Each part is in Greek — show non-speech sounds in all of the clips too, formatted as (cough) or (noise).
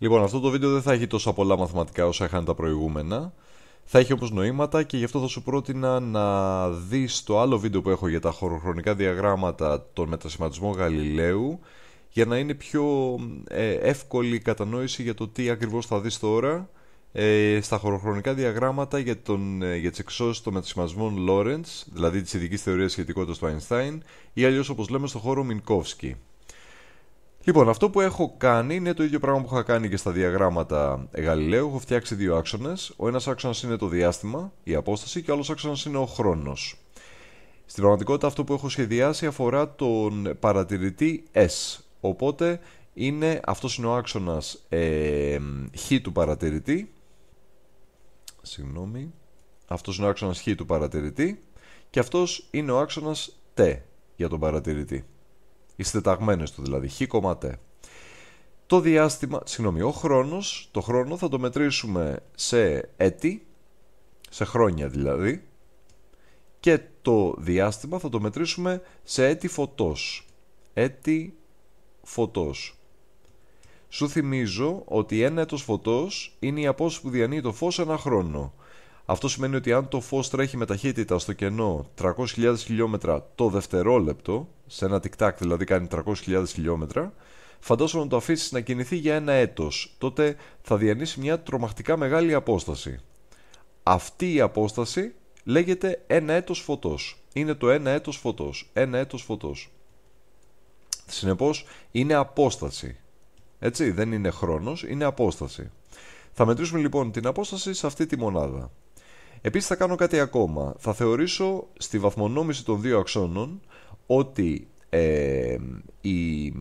Λοιπόν, αυτό το βίντεο δεν θα έχει τόσο πολλά μαθηματικά όσα είχαν τα προηγούμενα. Θα έχει όμως νοήματα και γι' αυτό θα σου πρότεινα να δεις το άλλο βίντεο που έχω για τα χωροχρονικά διαγράμματα των μετασχηματισμών Γαλιλαίου για να είναι πιο ε, εύκολη η κατανόηση για το τι ακριβώς θα δεις τώρα ε, στα χωροχρονικά διαγράμματα για, τον, ε, για τις εξώσεις των μετασχηματισμών Λόρεντς, δηλαδή της ειδικής θεωρίας σχετικότητας του Einstein ή αλλιώς όπως λέμε στο χώρο Μινκόφσκι. Λοιπόν, αυτό που έχω κάνει είναι το ίδιο πράγμα που είχα κάνει και στα διαγράμματα Γαλιλαίου. Έχω φτιάξει δύο άξονες. Ο ένας άξονας είναι το διάστημα, η απόσταση, και ο άλλος άξονας είναι ο χρόνος. Στην πραγματικότητα, αυτό που έχω σχεδιάσει αφορά τον παρατηρητή S. Οπότε, είναι, αυτός είναι ο άξονας ε, χ του παρατηρητή. Συγγνώμη. Αυτός είναι ο άξονας χ του παρατηρητή. Και αυτός είναι ο άξονας τ για τον παρατηρητή οι το του δηλαδή, χ κομματέ. Το διάστημα, συγγνώμη, το χρόνο θα το μετρήσουμε σε έτη, σε χρόνια δηλαδή, και το διάστημα θα το μετρήσουμε σε έτη φωτός. Έτη φωτός. Σου θυμίζω ότι ένα έτος φωτός είναι η απόσταση που διανύει το φως ένα χρόνο. Αυτό σημαίνει ότι αν το φως τρέχει με ταχύτητα στο κενό 300.000 χιλιόμετρα το δευτερόλεπτο, σε ένα τικτάκ δηλαδή κάνει 300.000 χιλιόμετρα, φαντάσου να το αφήσεις να κινηθεί για ένα έτος. Τότε θα διανύσει μια τρομακτικά μεγάλη απόσταση. Αυτή η απόσταση λέγεται ένα έτος φωτός. Είναι το ένα έτος φωτός. Ένα έτος φωτός. Συνεπώς είναι απόσταση. Έτσι, δεν είναι χρόνος, είναι απόσταση. Θα μετρήσουμε λοιπόν την απόσταση σε αυτή τη μονάδα. Επίσης, θα κάνω κάτι ακόμα. Θα θεωρήσω στη βαθμονόμηση των δύο αξώνων ότι ε, η,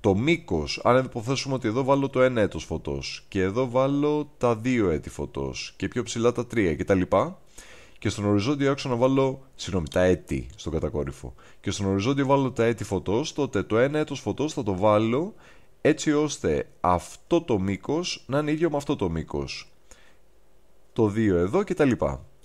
το μήκος, αν υποθέσουμε ότι εδώ βάλω το ένα έτος φωτός και εδώ βάλω τα δύο έτη φωτός και πιο ψηλά τα 3 κτλ. Και στον οριζόντιο άξονα βάλω, συγγνώμη, τα έτη στον κατακόρυφο. Και στον οριζόντιο βάλω τα έτη φωτός, τότε το ένα έτος φωτός θα το βάλω έτσι ώστε αυτό το μήκος να είναι ίδιο με αυτό το μήκος το 2 εδώ κτλ.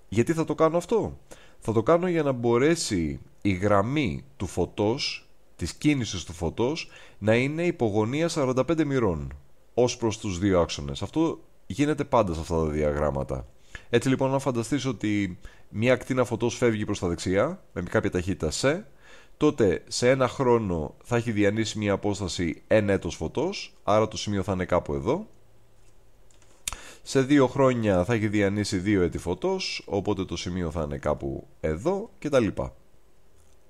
Γιατί θα το κάνω αυτό. Θα το κάνω για να μπορέσει η γραμμή του φωτός, της κίνησης του φωτός, να είναι υπογωνία 45 μοιρών ως προς τους δύο άξονες. Αυτό γίνεται πάντα σε αυτά τα διαγράμματα. Έτσι λοιπόν, αν φανταστείς ότι μια ακτίνα φωτός φεύγει προς τα δεξιά, με κάποια ταχύτητα σε, τότε σε ένα χρόνο θα έχει διανύσει μια απόσταση 1 έτος φωτός, άρα το σημείο θα είναι κάπου εδώ, σε δύο χρόνια θα έχει διανύσει δύο έτη φωτός, οπότε το σημείο θα είναι κάπου εδώ και τα λοιπά.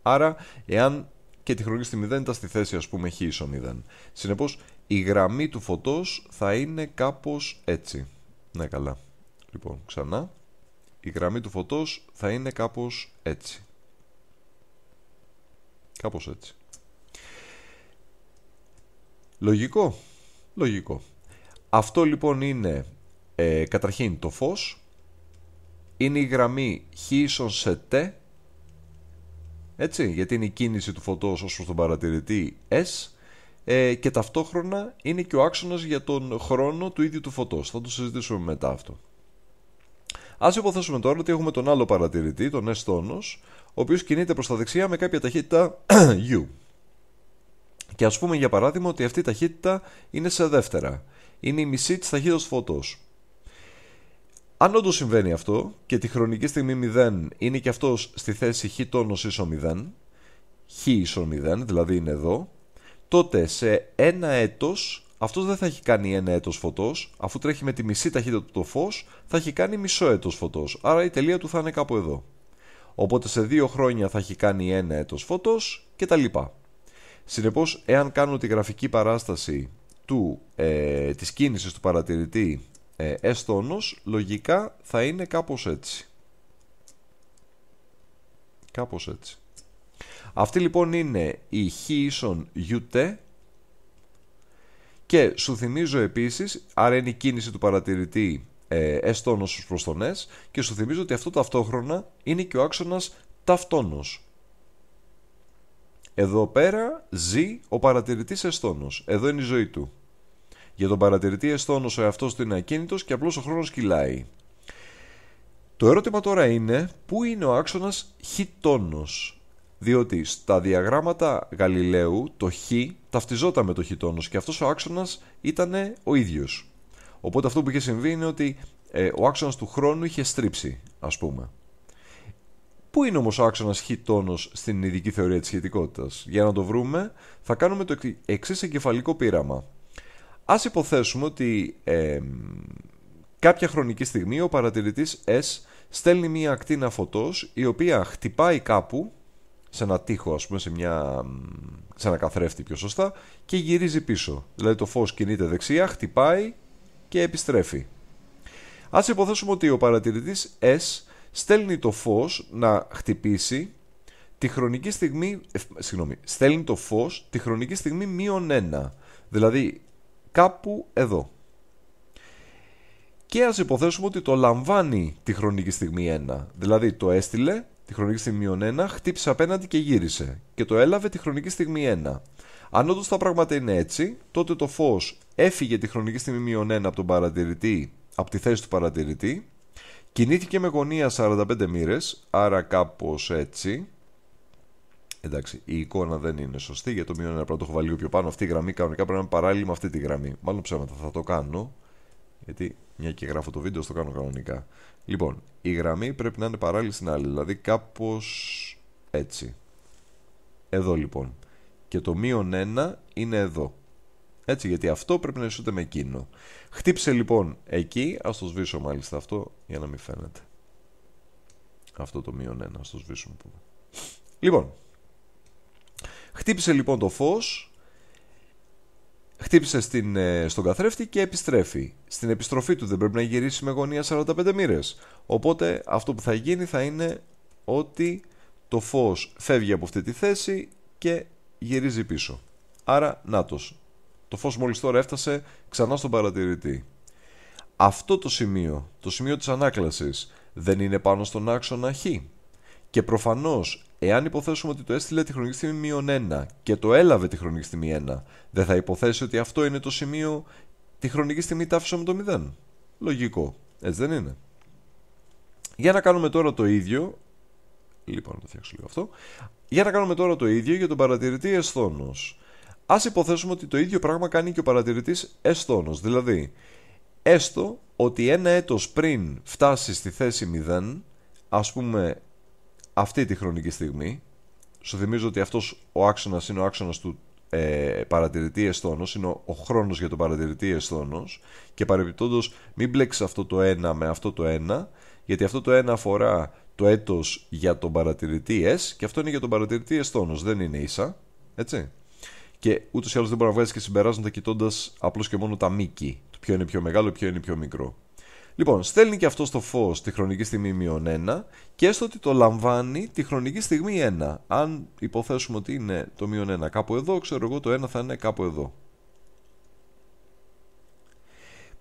Άρα, εάν και τη χρονική στιγμή δεν ήταν στη θέση ας πούμε χ 0. Συνεπώς, η γραμμή του φωτός θα είναι κάπως έτσι. Ναι, καλά. Λοιπόν, ξανά. Η γραμμή του φωτός θα είναι κάπως έτσι. Κάπως έτσι. Λογικό. Λογικό. Αυτό λοιπόν είναι ε, καταρχήν το φως είναι η γραμμή χ ίσον σε τ έτσι, γιατί είναι η κίνηση του φωτός ως προς τον παρατηρητή S ε, και ταυτόχρονα είναι και ο άξονας για τον χρόνο του ίδιου του φωτός. Θα το συζητήσουμε μετά αυτό. Ας υποθέσουμε τώρα ότι έχουμε τον άλλο παρατηρητή, τον S τόνος, ο οποίος κινείται προς τα δεξιά με κάποια ταχύτητα (coughs) U. Και ας πούμε για παράδειγμα ότι αυτή η ταχύτητα είναι σε δεύτερα. Είναι η μισή της ταχύτητας του φωτός. Αν όντως συμβαίνει αυτό και τη χρονική στιγμή 0 είναι και αυτός στη θέση χ τόνος ίσο 0, χ ίσο 0, δηλαδή είναι εδώ, τότε σε ένα έτος αυτός δεν θα έχει κάνει ένα έτος φωτός, αφού τρέχει με τη μισή ταχύτητα του το φως, θα έχει κάνει μισό έτος φωτός. Άρα η τελεία του θα είναι κάπου εδώ. Οπότε σε δύο χρόνια θα έχει κάνει ένα έτος φωτός και τα λοιπά. Συνεπώς, εάν κάνω τη γραφική παράσταση του, ε, της κίνησης του παρατηρητή ε, λογικά θα είναι κάπως έτσι. Κάπως έτσι. Αυτή λοιπόν είναι η χ ίσον ut και σου θυμίζω επίσης, άρα είναι η κίνηση του παρατηρητή ε, εστόνος στους προστονές και σου θυμίζω ότι αυτό ταυτόχρονα είναι και ο άξονας ταυτόνος. Εδώ πέρα ζει ο παρατηρητής εστόνος. Εδώ είναι η ζωή του. Για τον παρατηρητή εστόνος ο εαυτός του είναι ακίνητος και απλώς ο χρόνος κυλάει. Το ερώτημα τώρα είναι πού είναι ο άξονας χ τόνος, διότι στα διαγράμματα Γαλιλαίου το χ ταυτιζόταν με το χ τόνος και αυτός ο άξονας ήταν ο ίδιος. Οπότε αυτό που είχε συμβεί είναι ότι ε, ο άξονας του χρόνου είχε στρίψει, ας πούμε. Πού είναι όμως ο άξονας χ τόνος στην ειδική θεωρία της σχετικότητας. Για να το βρούμε θα κάνουμε το εξής εγκεφαλικό πείραμα. Ας υποθέσουμε ότι κάποια χρονική στιγμή ο παρατηρητής S στέλνει μία ακτίνα φωτός η οποία χτυπάει κάπου σε ένα τείχο ας πούμε σε, μια, σε ένα καθρέφτη πιο σωστά και γυρίζει πίσω. Δηλαδή το φως κινείται δεξιά, χτυπάει και επιστρέφει. Ας υποθέσουμε ότι ο παρατηρητής S στέλνει το φως να χτυπήσει τη χρονική στιγμή, ε, συγγνώμη, στέλνει το φως τη χρονική στιγμή μείον 1. Δηλαδή κάπου εδώ. Και ας υποθέσουμε ότι το λαμβάνει τη χρονική στιγμή 1. Δηλαδή το έστειλε τη χρονική στιγμή 1, χτύπησε απέναντι και γύρισε. Και το έλαβε τη χρονική στιγμή 1. Αν όντως τα πράγματα είναι έτσι, τότε το φως έφυγε τη χρονική στιγμή μείον 1 από τον παρατηρητή, από τη θέση του παρατηρητή, κινήθηκε με γωνία 45 μοίρες, άρα κάπως έτσι. Εντάξει, η εικόνα δεν είναι σωστή για το μείον ένα πράγμα το έχω βάλει λίγο πιο πάνω. Αυτή η γραμμή κανονικά πρέπει να είναι παράλληλη με αυτή τη γραμμή. Μάλλον ψέματα θα το κάνω. Γιατί μια και γράφω το βίντεο, το κάνω κανονικά. Λοιπόν, η γραμμή πρέπει να είναι παράλληλη στην άλλη. Δηλαδή κάπως έτσι. Εδώ λοιπόν. Και το μείον ένα είναι εδώ. Έτσι, γιατί αυτό πρέπει να ισούται με εκείνο. Χτύψε λοιπόν εκεί, ας το σβήσω μάλιστα αυτό για να μην φαίνεται. Αυτό το μείον 1, Ας το σβήσουμε. Λοιπόν, Χτύπησε λοιπόν το φως, χτύπησε στην, ε, στον καθρέφτη και επιστρέφει. Στην επιστροφή του δεν πρέπει να γυρίσει με γωνία 45 μοίρες. Οπότε αυτό που θα γίνει θα είναι ότι το φως φεύγει από αυτή τη θέση και γυρίζει πίσω. Άρα, νάτος. Το φως μόλις τώρα έφτασε ξανά στον παρατηρητή. Αυτό το σημείο, το σημείο της ανάκλασης, δεν είναι πάνω στον άξονα Χ. Και προφανώς εάν υποθέσουμε ότι το έστειλε τη χρονική στιγμή μείον 1 και το έλαβε τη χρονική στιγμή 1, δεν θα υποθέσει ότι αυτό είναι το σημείο τη χρονική στιγμή τάφισα με το 0. Λογικό. Έτσι δεν είναι. Για να κάνουμε τώρα το ίδιο. Λοιπόν, να το φτιάξω λίγο αυτό. Για να κάνουμε τώρα το ίδιο για τον παρατηρητή εσθόνος. Ας υποθέσουμε ότι το ίδιο πράγμα κάνει και ο παρατηρητής εσθόνος. Δηλαδή, έστω ότι ένα έτος πριν φτάσει στη θέση 0, ας πούμε αυτή τη χρονική στιγμή. Σου θυμίζω ότι αυτός ο άξονας είναι ο άξονας του ε, παρατηρητή εστόνος, είναι ο, ο χρόνος για τον παρατηρητή εστόνος και παρεμπιπτόντως μην μπλέξεις αυτό το ένα με αυτό το ένα γιατί αυτό το ένα αφορά το έτος για τον παρατηρητή S και αυτό είναι για τον παρατηρητή εστόνος, δεν είναι ίσα, έτσι. Και ούτως ή άλλως δεν μπορεί να βγάλει και συμπεράσματα κοιτώντας απλώς και μόνο τα μήκη, το ποιο είναι πιο μεγάλο, ποιο είναι πιο μικρό. Λοιπόν, στέλνει και αυτό στο φως τη χρονική στιγμή μείον 1 και έστω ότι το λαμβάνει τη χρονική στιγμή 1. Αν υποθέσουμε ότι είναι το μείον 1 κάπου εδώ, ξέρω εγώ το 1 θα είναι κάπου εδώ.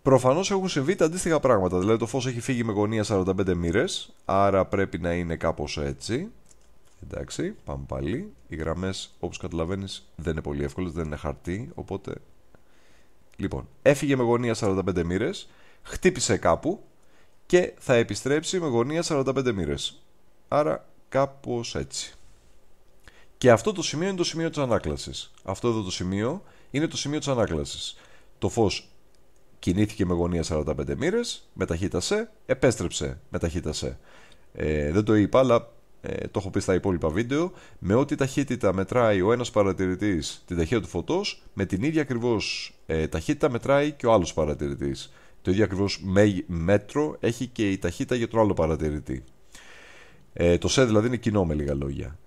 Προφανώς έχουν συμβεί τα αντίστοιχα πράγματα. Δηλαδή το φως έχει φύγει με γωνία 45 μοίρες, άρα πρέπει να είναι κάπως έτσι. Εντάξει, πάμε πάλι. Οι γραμμές, όπως καταλαβαίνεις, δεν είναι πολύ εύκολες, δεν είναι χαρτί, οπότε. Λοιπόν, έφυγε με γωνία 45 μοίρες χτύπησε κάπου και θα επιστρέψει με γωνία 45 μοίρες. Άρα κάπως έτσι. Και αυτό το σημείο είναι το σημείο της ανάκλασης. Αυτό εδώ το σημείο είναι το σημείο της ανάκλασης. Το φως κινήθηκε με γωνία 45 μοίρες, μεταχύτασε, επέστρεψε, μεταχύτασε. Ε, δεν το είπα, αλλά ε, το έχω πει στα υπόλοιπα βίντεο, με ό,τι ταχύτητα μετράει ο ένας παρατηρητής την ταχύτητα του φωτός, με την ίδια ακριβώς ε, ταχύτητα μετράει και ο άλλος παρατηρητής το ίδιο ακριβώς μέτρο έχει και η ταχύτητα για τον άλλο παρατηρητή. Ε, το σε δηλαδή είναι κοινό με λίγα λόγια.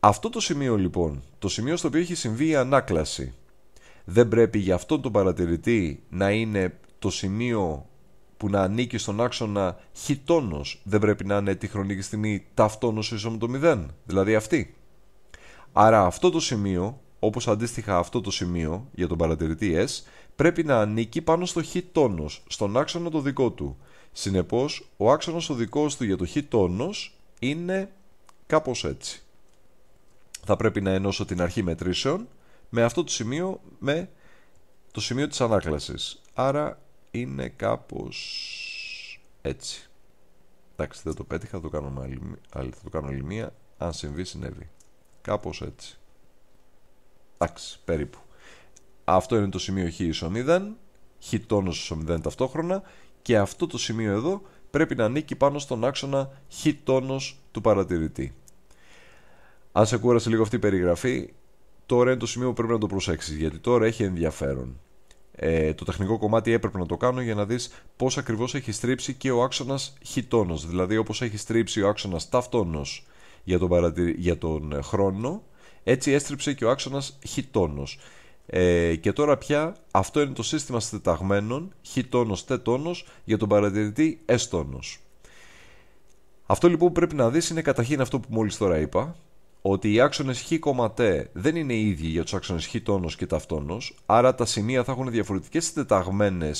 Αυτό το σημείο λοιπόν, το σημείο στο οποίο έχει συμβεί η ανάκλαση, δεν πρέπει για αυτόν τον παρατηρητή να είναι το σημείο που να ανήκει στον άξονα χιτόνος, δεν πρέπει να είναι τη χρονική στιγμή ταυτόνος ίσο με το 0, δηλαδή αυτή. Άρα αυτό το σημείο όπως αντίστοιχα αυτό το σημείο για τον παρατηρητή S, πρέπει να ανήκει πάνω στο χ τόνος, στον άξονα το δικό του. Συνεπώς, ο άξονας ο δικός του για το χ τόνος είναι κάπως έτσι. Θα πρέπει να ενώσω την αρχή μετρήσεων με αυτό το σημείο, με το σημείο της ανάκλασης. Άρα είναι κάπως έτσι. Εντάξει, δεν το πέτυχα, θα το κάνω, άλλη, μία. Αν συμβεί, συνέβη. Κάπως έτσι. Εντάξει, περίπου. Αυτό είναι το σημείο χ ίσο 0, χ τόνος ίσο 0 ταυτόχρονα και αυτό το σημείο εδώ πρέπει να ανήκει πάνω στον άξονα χ τόνος του παρατηρητή. Αν σε κούρασε λίγο αυτή η περιγραφή, τώρα είναι το σημείο που πρέπει να το προσέξεις. γιατί τώρα έχει ενδιαφέρον. Ε, το τεχνικό κομμάτι έπρεπε να το κάνω για να δεις πώς ακριβώς έχει στρίψει και ο άξονας χ δηλαδή όπως έχει στρίψει ο άξονας ταυτόνος για παρατηρη... για τον χρόνο, έτσι έστριψε και ο άξονας χιτόνος. Ε, και τώρα πια αυτό είναι το σύστημα στεταγμένων χιτόνος τετόνος, για τον παρατηρητή εστόνος. Αυτό λοιπόν που πρέπει να δεις είναι καταρχήν αυτό που μόλις τώρα είπα, ότι οι άξονες χ τ δεν είναι οι ίδιοι για τους άξονες χ τόνο και ταυτόνος, άρα τα σημεία θα έχουν διαφορετικές συντεταγμένε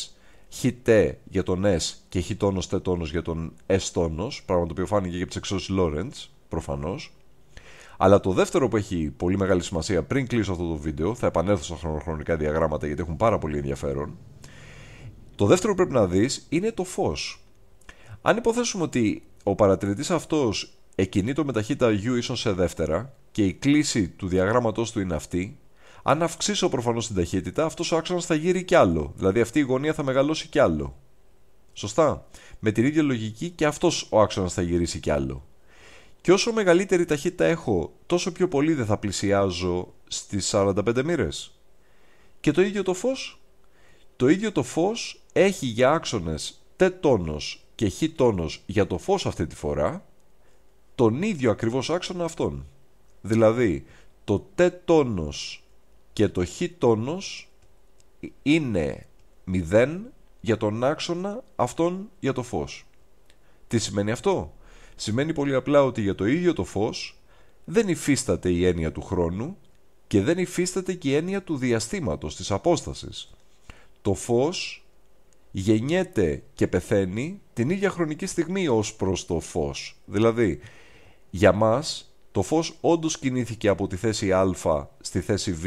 χ τ για τον S και χ τ τόνο για τον S τόνο, πράγμα το οποίο φάνηκε και από τις εξώσει Λόρεντ, προφανώς. Αλλά το δεύτερο που έχει πολύ μεγάλη σημασία πριν κλείσω αυτό το βίντεο, θα επανέλθω στα χρονοχρονικά διαγράμματα γιατί έχουν πάρα πολύ ενδιαφέρον. Το δεύτερο που πρέπει να δεις είναι το φως. Αν υποθέσουμε ότι ο παρατηρητής αυτός εκινείται με ταχύτητα U ίσως σε δεύτερα και η κλίση του διαγράμματος του είναι αυτή, αν αυξήσω προφανώς την ταχύτητα, αυτός ο άξονας θα γύρει κι άλλο. Δηλαδή αυτή η γωνία θα μεγαλώσει κι άλλο. Σωστά. Με την ίδια λογική και αυτός ο άξονας θα γυρίσει κι άλλο. Και όσο μεγαλύτερη ταχύτητα έχω, τόσο πιο πολύ δεν θα πλησιάζω στις 45 μοίρες. Και το ίδιο το φως. Το ίδιο το φως έχει για άξονες τε και χ τόνος για το φως αυτή τη φορά τον ίδιο ακριβώς άξονα αυτόν. Δηλαδή, το τε τόνος και το χ τόνος είναι 0 για τον άξονα αυτόν για το φως. Τι σημαίνει αυτό? Σημαίνει πολύ απλά ότι για το ίδιο το φως δεν υφίσταται η έννοια του χρόνου και δεν υφίσταται και η έννοια του διαστήματος, της απόστασης. Το φως γεννιέται και πεθαίνει την ίδια χρονική στιγμή ως προς το φως. Δηλαδή, για μας το φως όντως κινήθηκε από τη θέση α στη θέση β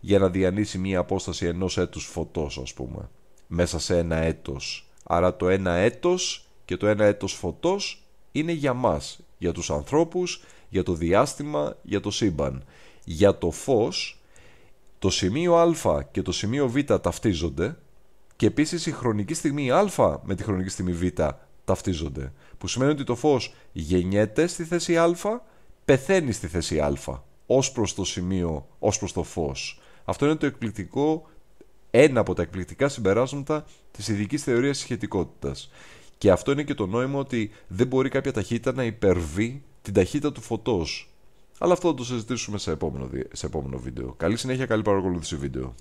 για να διανύσει μία απόσταση ενός έτους φωτός, ας πούμε, μέσα σε ένα έτος. Άρα το ένα έτος και το ένα έτος φωτός είναι για μας, για τους ανθρώπους, για το διάστημα, για το σύμπαν. Για το φως, το σημείο α και το σημείο β ταυτίζονται και επίσης η χρονική στιγμή α με τη χρονική στιγμή β ταυτίζονται. Που σημαίνει ότι το φως γεννιέται στη θέση α, πεθαίνει στη θέση α, ως προς το σημείο, ως προς το φως. Αυτό είναι το εκπληκτικό, ένα από τα εκπληκτικά συμπεράσματα της ειδικής θεωρίας σχετικότητας. Και αυτό είναι και το νόημα ότι δεν μπορεί κάποια ταχύτητα να υπερβεί την ταχύτητα του φωτός. Αλλά αυτό θα το συζητήσουμε σε επόμενο, σε επόμενο βίντεο. Καλή συνέχεια, καλή παρακολούθηση βίντεο.